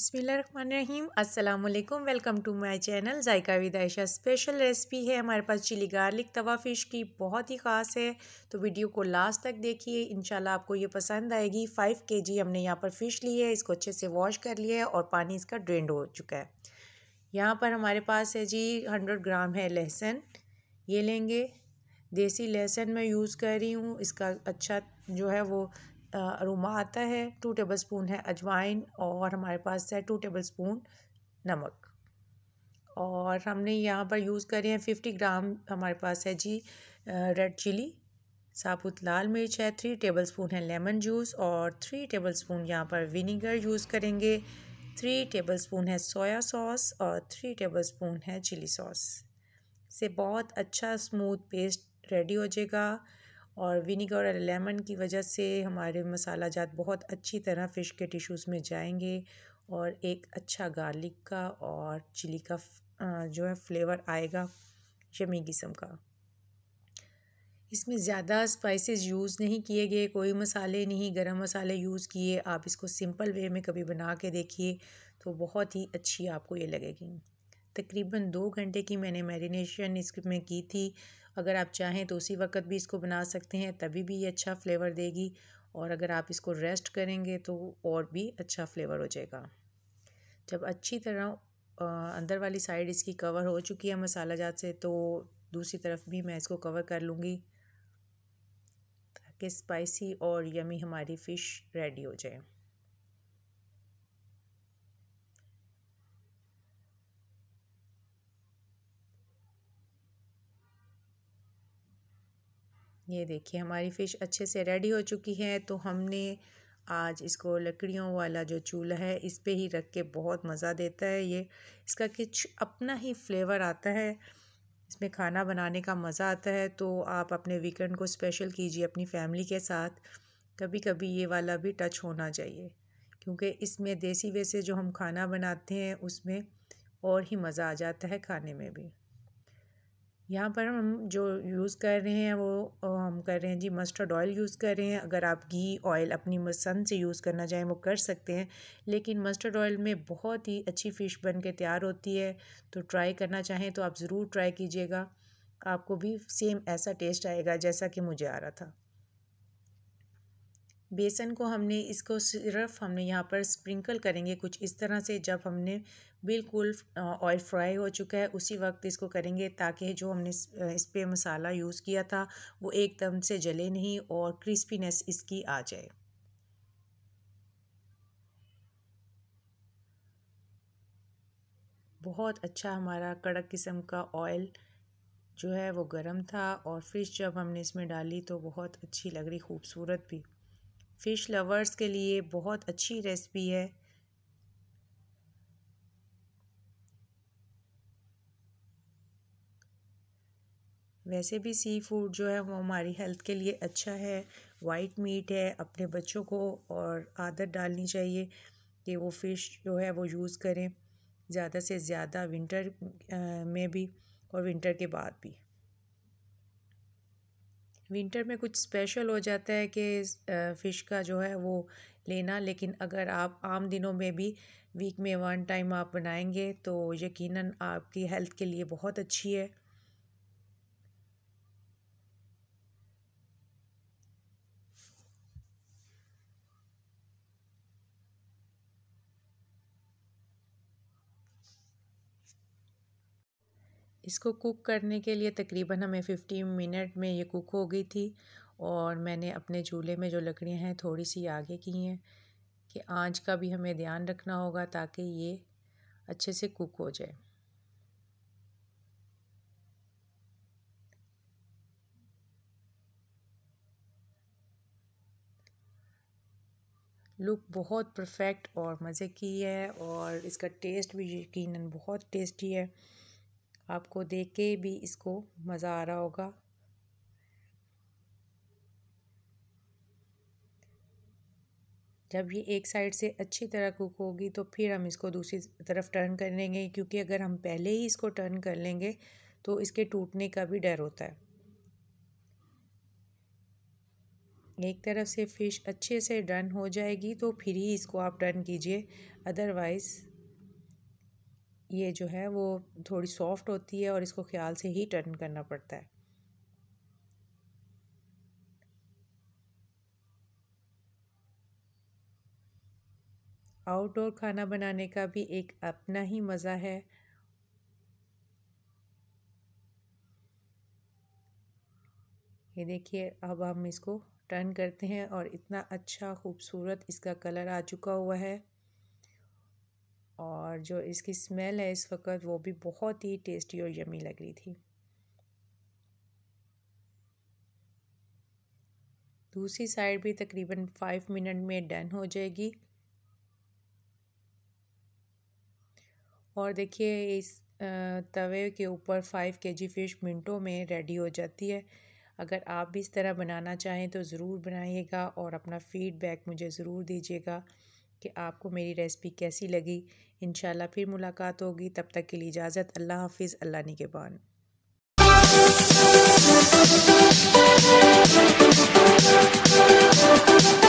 बिसमीम अल्लाम welcome to my channel जायका विदाइशा स्पेशल रेसिपी है हमारे पास चिली गार्लिक तवा फ़िश की बहुत ही ख़ास है तो वीडियो को लास्ट तक देखिए इंशाल्लाह आपको ये पसंद आएगी फ़ाइव केजी हमने यहाँ पर फ़िश ली है इसको अच्छे से वॉश कर लिया है और पानी इसका ड्रेंड हो चुका है यहाँ पर हमारे पास है जी हंड्रेड ग्राम है लहसुन ये लेंगे देसी लहसुन मैं यूज़ कर रही हूँ इसका अच्छा जो है वो अरोमा आता है टू टेबल स्पून है अजवाइन और हमारे पास है टू टेबल स्पून नमक और हमने यहाँ पर यूज़ करे हैं फिफ्टी ग्राम हमारे पास है जी रेड चिली साबुत लाल मिर्च है थ्री टेबल स्पून है लेमन जूस और थ्री टेबल स्पून यहाँ पर विनीगर यूज़ करेंगे थ्री टेबल स्पून है सोया सॉस और थ्री टेबल स्पून है चिली सॉस से बहुत अच्छा स्मूथ पेस्ट रेडी हो जाएगा और विनीगर और लेमन की वजह से हमारे मसाला जात बहुत अच्छी तरह फ़िश के टिश्यूज़ में जाएंगे और एक अच्छा गार्लिक का और चिली का जो है फ्लेवर आएगा यमी किस्म का इसमें ज़्यादा स्पाइसेस यूज़ नहीं किए गए कोई मसाले नहीं गरम मसाले यूज़ किए आप इसको सिंपल वे में कभी बना के देखिए तो बहुत ही अच्छी आपको ये लगेगी तकरीबन दो घंटे की मैंने मैरिनेशन इसमें की थी अगर आप चाहें तो उसी वक्त भी इसको बना सकते हैं तभी भी ये अच्छा फ्लेवर देगी और अगर आप इसको रेस्ट करेंगे तो और भी अच्छा फ्लेवर हो जाएगा जब अच्छी तरह अंदर वाली साइड इसकी कवर हो चुकी है मसाला जात से तो दूसरी तरफ भी मैं इसको कवर कर लूँगी ताकि स्पाइसी और यमी हमारी फ़िश रेडी हो जाए ये देखिए हमारी फ़िश अच्छे से रेडी हो चुकी है तो हमने आज इसको लकड़ियों वाला जो चूल्हा है इस पर ही रख के बहुत मज़ा देता है ये इसका कुछ अपना ही फ्लेवर आता है इसमें खाना बनाने का मज़ा आता है तो आप अपने वीकेंड को स्पेशल कीजिए अपनी फैमिली के साथ कभी कभी ये वाला भी टच होना चाहिए क्योंकि इसमें देसी वैसे जो हम खाना बनाते हैं उसमें और ही मज़ा आ जाता है खाने में भी यहाँ पर हम जो यूज़ कर रहे हैं वो हम कर रहे हैं जी मस्टर्ड ऑयल यूज़ कर रहे हैं अगर आप घी ऑयल अपनी पसंद से यूज़ करना चाहें वो कर सकते हैं लेकिन मस्टर्ड ऑयल में बहुत ही अच्छी फ़िश बन के तैयार होती है तो ट्राई करना चाहें तो आप ज़रूर ट्राई कीजिएगा आपको भी सेम ऐसा टेस्ट आएगा जैसा कि मुझे आ रहा था बेसन को हमने इसको सिर्फ हमने यहाँ पर स्प्रिंकल करेंगे कुछ इस तरह से जब हमने बिल्कुल ऑयल फ्राई हो चुका है उसी वक्त इसको करेंगे ताकि जो हमने इस पर मसाला यूज़ किया था वो एकदम से जले नहीं और क्रिस्पीनेस इसकी आ जाए बहुत अच्छा हमारा कड़क किस्म का ऑयल जो है वो गर्म था और फ़िश जब हमने इसमें डाली तो बहुत अच्छी लग रही खूबसूरत भी फ़िश लवर्स के लिए बहुत अच्छी रेसिपी है वैसे भी सी फूड जो है वो हमारी हेल्थ के लिए अच्छा है वाइट मीट है अपने बच्चों को और आदत डालनी चाहिए कि वो फ़िश जो है वो यूज़ करें ज़्यादा से ज़्यादा विंटर में भी और विंटर के बाद भी विंटर में कुछ स्पेशल हो जाता है कि फ़िश का जो है वो लेना लेकिन अगर आप आम दिनों में भी वीक में वन टाइम आप बनाएंगे तो यकीनन आपकी हेल्थ के लिए बहुत अच्छी है इसको कुक करने के लिए तकरीबन हमें फ़िफ्टी मिनट में ये कुक हो गई थी और मैंने अपने चूल्हे में जो लकड़ियाँ हैं थोड़ी सी आगे की हैं कि आंच का भी हमें ध्यान रखना होगा ताकि ये अच्छे से कुक हो जाए लुक बहुत परफेक्ट और मज़े की है और इसका टेस्ट भी यकीनन बहुत टेस्टी है आपको देख के भी इसको मज़ा आ रहा होगा जब ये एक साइड से अच्छी तरह कुक होगी तो फिर हम इसको दूसरी तरफ टर्न कर लेंगे क्योंकि अगर हम पहले ही इसको टर्न कर लेंगे तो इसके टूटने का भी डर होता है एक तरफ से फ़िश अच्छे से डन हो जाएगी तो फिर ही इसको आप डन कीजिए अदरवाइज़ ये जो है वो थोड़ी सॉफ्ट होती है और इसको ख्याल से ही टर्न करना पड़ता है आउटडोर खाना बनाने का भी एक अपना ही मज़ा है ये देखिए अब हम इसको टर्न करते हैं और इतना अच्छा खूबसूरत इसका कलर आ चुका हुआ है और जो इसकी स्मेल है इस वक्त वो भी बहुत ही टेस्टी और यमी लग रही थी दूसरी साइड भी तकरीबन फाइव मिनट में डन हो जाएगी और देखिए इस तवे के ऊपर फाइव के जी फ़िश मिनटों में रेडी हो जाती है अगर आप भी इस तरह बनाना चाहें तो ज़रूर बनाइएगा और अपना फ़ीडबैक मुझे ज़रूर दीजिएगा कि आपको मेरी रेसिपी कैसी लगी इन फिर मुलाकात होगी तब तक के लिए इजाज़त अल्लाह हाफिज़ अल्लाह ने के बान